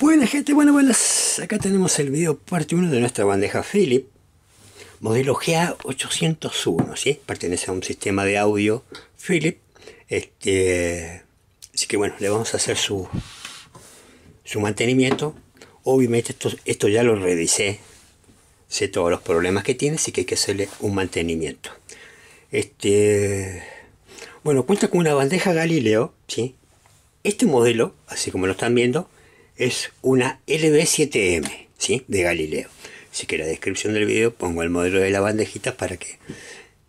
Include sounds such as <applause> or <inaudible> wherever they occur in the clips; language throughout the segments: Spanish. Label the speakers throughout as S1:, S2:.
S1: Buenas gente, bueno, buenas. Acá tenemos el video parte 1 de nuestra bandeja Philip. Modelo GA801, ¿sí? Pertenece a un sistema de audio Philip. Este, así que bueno, le vamos a hacer su, su mantenimiento. Obviamente esto, ya lo revisé. Sé todos los problemas que tiene, así que hay que hacerle un mantenimiento. Este, bueno, cuenta con una bandeja Galileo, ¿sí? Este modelo, así como lo están viendo, es una LB7M, ¿sí? De Galileo. Así que en la descripción del video pongo el modelo de la bandejita para que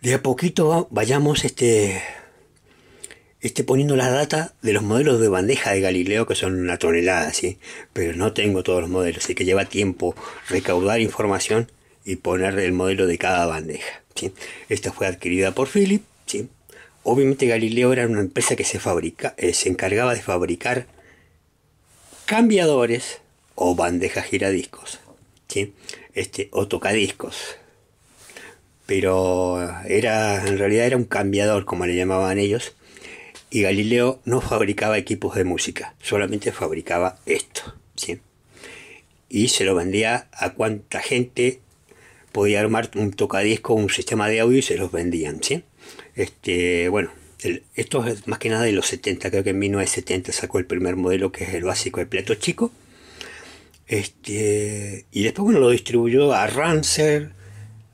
S1: de a poquito vayamos este, este, poniendo la data de los modelos de bandeja de Galileo, que son una tonelada, ¿sí? Pero no tengo todos los modelos, así que lleva tiempo recaudar información y poner el modelo de cada bandeja, ¿sí? Esta fue adquirida por Philip, ¿sí? Obviamente Galileo era una empresa que se, fabrica, eh, se encargaba de fabricar cambiadores o bandejas giradiscos, ¿sí? este, o tocadiscos. Pero era, en realidad era un cambiador, como le llamaban ellos, y Galileo no fabricaba equipos de música, solamente fabricaba esto. ¿sí? Y se lo vendía a cuánta gente podía armar un tocadisco, un sistema de audio y se los vendían. ¿sí? Este, bueno, esto es más que nada de los 70, creo que en 1970 sacó el primer modelo que es el básico de plato chico. Este, y después lo distribuyó a Ranser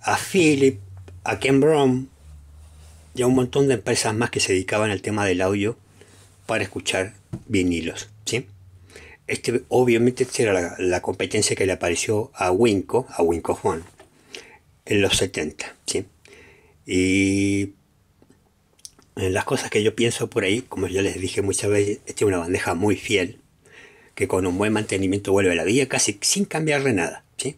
S1: a Philip, a Ken Brom y a un montón de empresas más que se dedicaban al tema del audio para escuchar vinilos. ¿sí? Este obviamente esta era la, competencia que le apareció a Winco, a Winco Juan, en los 70. ¿sí? Y eh, las cosas que yo pienso por ahí, como yo les dije muchas veces, esta es una bandeja muy fiel, que con un buen mantenimiento vuelve a la vida casi sin cambiarle nada, ¿sí?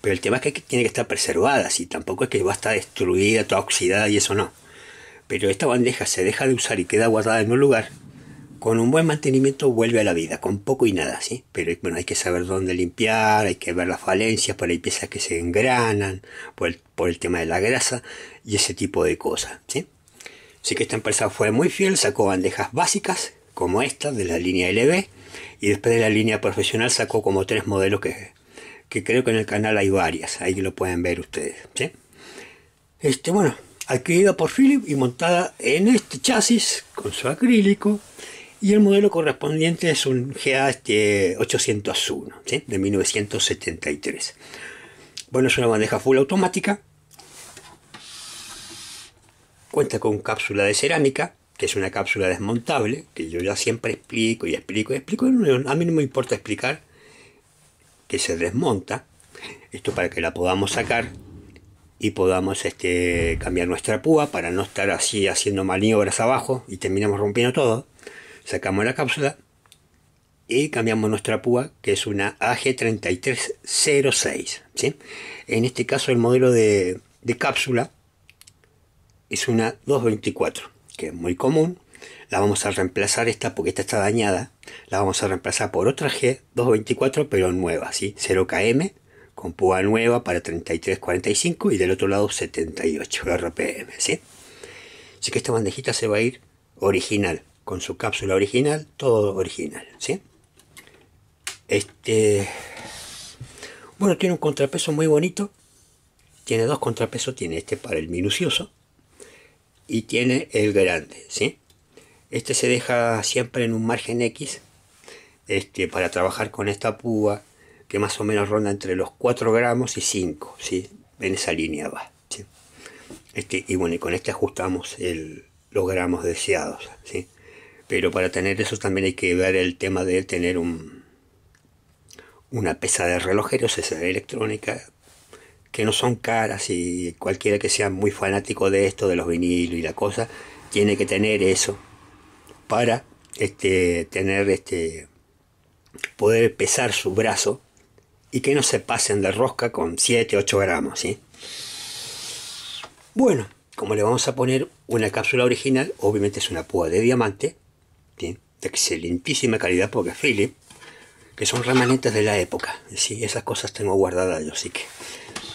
S1: Pero el tema es que tiene que estar preservada, si tampoco es que va a estar destruida, toda oxidada y eso no. Pero esta bandeja se deja de usar y queda guardada en un lugar, con un buen mantenimiento vuelve a la vida, con poco y nada, ¿sí? Pero bueno, hay que saber dónde limpiar, hay que ver las falencias, por ahí piezas que se engranan, por el, por el tema de la grasa y ese tipo de cosas, ¿sí? Así que esta empresa fue muy fiel, sacó bandejas básicas como esta de la línea LB y después de la línea profesional sacó como tres modelos que, creo que en el canal hay varias, ahí lo pueden ver ustedes. Este, bueno, adquirida por Philip y montada en este chasis con su acrílico y el modelo correspondiente es un GA 801 este, de 1973. Bueno, es una bandeja full automática Cuenta con cápsula de cerámica, que es una cápsula desmontable, que yo ya siempre explico y explico y explico. A mí no me importa explicar que se desmonta. Esto para que la podamos sacar y podamos este, cambiar nuestra púa para no estar así haciendo maniobras abajo y terminamos rompiendo todo. Sacamos la cápsula y cambiamos nuestra púa que es una AG3306. ¿sí? En este caso el modelo de cápsula es una 224, que es muy común. La vamos a reemplazar esta porque esta está dañada. La vamos a reemplazar por otra G224, pero nueva, ¿sí? 0KM, con púa nueva para 3345 y del otro lado 78 RPM, ¿sí? Así que esta bandejita se va a ir original, con su cápsula original, todo original, ¿sí? Este... Bueno, tiene un contrapeso muy bonito. Tiene dos contrapesos, tiene este para el minucioso y tiene el grande, ¿sí? Este se deja siempre en un margen X este, para trabajar con esta púa que más o menos ronda entre los 4 gramos y 5, ¿sí? En esa línea va, Este, y bueno, y con este ajustamos el, los gramos deseados, ¿sí? Pero para tener eso también hay que ver el tema de tener un, una pesa de relojeros, esa electrónica, que no son caras y cualquiera que sea muy fanático de esto, de los vinilos y la cosa, tiene que tener eso para este, tener este, poder pesar su brazo y que no se pasen de rosca con 7, 8 gramos. Bueno, como le vamos a poner una cápsula original, obviamente es una púa de diamante, de excelentísima calidad porque Philip, que son remanentes de la época. ¿sí? Esas cosas tengo guardadas yo, así que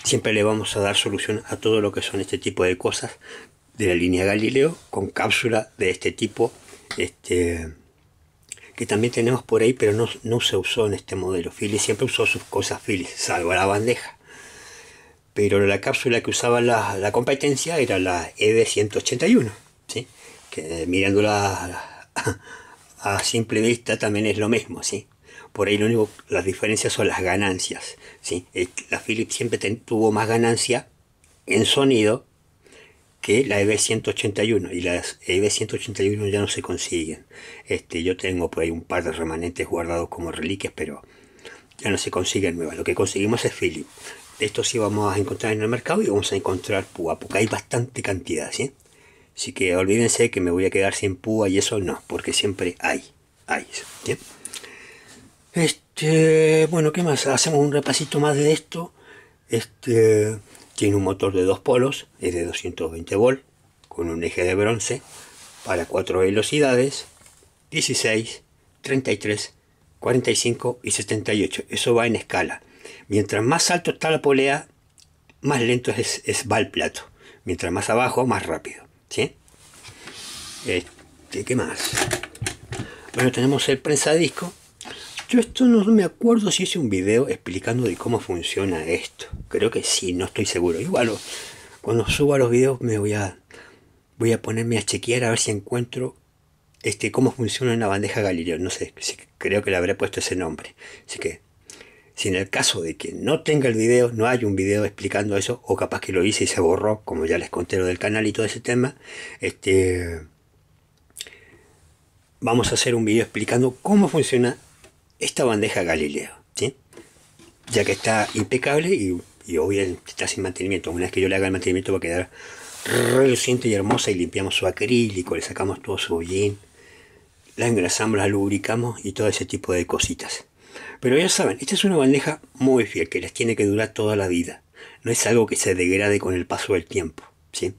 S1: Siempre le vamos a dar solución a todo lo que son este tipo de cosas de la línea Galileo con cápsula de este tipo este, que también tenemos por ahí, pero no, se usó en este modelo. Philips siempre usó sus cosas Philips, salvo la bandeja. Pero la cápsula que usaba la, competencia era la ED181, ¿sí? que eh, mirándola a, <laughs> a simple vista también es lo mismo, ¿sí? Por ahí lo único, las diferencias son las ganancias. ¿sí? Eh, la Philips siempre tuvo más ganancia en sonido que la EB181 y las EB181 ya no se consiguen. Este, yo tengo por ahí un par de remanentes guardados como reliquias, pero ya no se consiguen nuevas. Lo que conseguimos es Philips. Esto sí vamos a encontrar en el mercado y vamos a encontrar púa, porque hay bastante cantidad, ¿sí? Así que olvídense que me voy a quedar sin púa y eso no, porque siempre hay, hay, este, bueno, ¿qué más? Hacemos un repasito más de esto. Este tiene un motor de dos polos, es de 220 volt, con un eje de bronce, para cuatro velocidades, 16, 33, 45 y 78. Eso va en escala. Mientras más alto está la polea, más lento es, va el plato. Mientras más abajo, más rápido. ¿sí? Este, ¿Qué más? Bueno, tenemos el prensadisco yo esto no me acuerdo si hice un video explicando de cómo funciona esto. Creo que sí, no estoy seguro. Igual cuando suba los videos me voy a voy a ponerme a chequear a ver si encuentro este cómo funciona una bandeja Galileo. No sé, creo que le habré puesto ese nombre. Así que si en el caso de que no tenga el video, no hay un video explicando eso, o capaz que lo hice y se borró, como ya les conté lo del canal y todo ese tema, este, vamos a hacer un video explicando cómo funciona esta bandeja Galileo, ¿sí? ya que está impecable y, obviamente está sin mantenimiento. Una vez que yo le haga el mantenimiento va a quedar reluciente y hermosa y limpiamos su acrílico, le sacamos todo su hollín, la engrasamos, la lubricamos y todo ese tipo de cositas. Pero ya saben, esta es una bandeja muy fiel que les tiene que durar toda la vida. No es algo que se degrade con el paso del tiempo. ¿sí?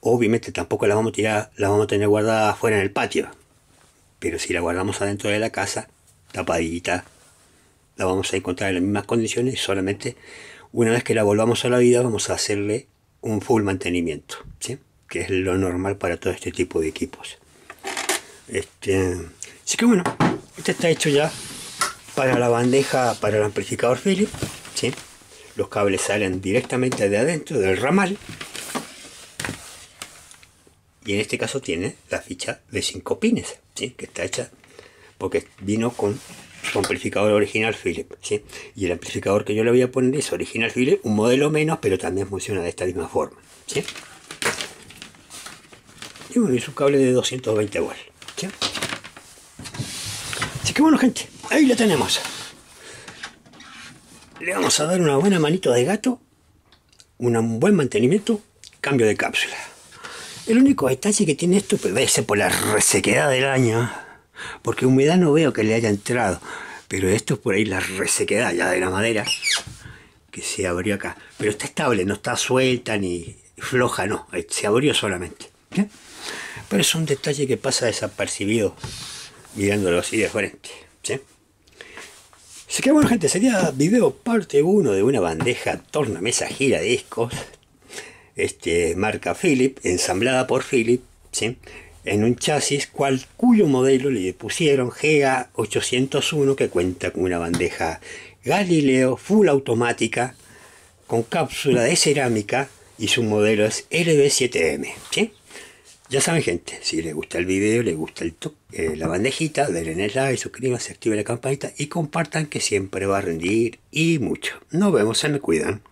S1: Obviamente tampoco la vamos a tirar, la vamos a tener guardada afuera en el patio. Pero si la guardamos adentro de la casa, tapadita. La vamos a encontrar en las mismas condiciones, solamente una vez que la volvamos a la vida vamos a hacerle un full mantenimiento, que es lo normal para todo este tipo de equipos. Este, así que bueno, este está hecho ya para la bandeja, para el amplificador Philips. ¿sí? Los cables salen directamente de adentro del ramal. Y en este caso tiene la ficha de 5 pines, ¿sí? que está hecha porque vino con su amplificador original Philip, Y el amplificador que yo le voy a poner es original Philip, un modelo menos, pero también funciona de esta misma forma, Y bueno, es un cable de 220 volts, ¿sí? Así que bueno, gente, ahí lo tenemos. Le vamos a dar una buena manito de gato, un buen mantenimiento, cambio de cápsula. El único detalle que tiene esto, pues ser por la resequedad del año, ¿eh? porque humedad no veo que le haya entrado, pero esto es por ahí la resequedad ya de la madera que se abrió acá. Pero está estable, no está suelta ni floja, no, eh, se abrió solamente. Pero es un detalle que pasa desapercibido mirándolo así de frente. ¿sí? Así que bueno gente, sería video parte 1 de una bandeja tornamesa gira discos, este, marca Philip, ensamblada por Philip, ¿sí? en un chasis cual, cuyo modelo le pusieron ga 801 que cuenta con una bandeja Galileo full automática con cápsula de cerámica y su modelo es LB7M. ¿sí? Ya saben gente, si les gusta el video, les gusta el eh, la bandejita, denle like, suscríbanse, activen la campanita y compartan que siempre va a rendir y mucho. Nos vemos, se me cuidan.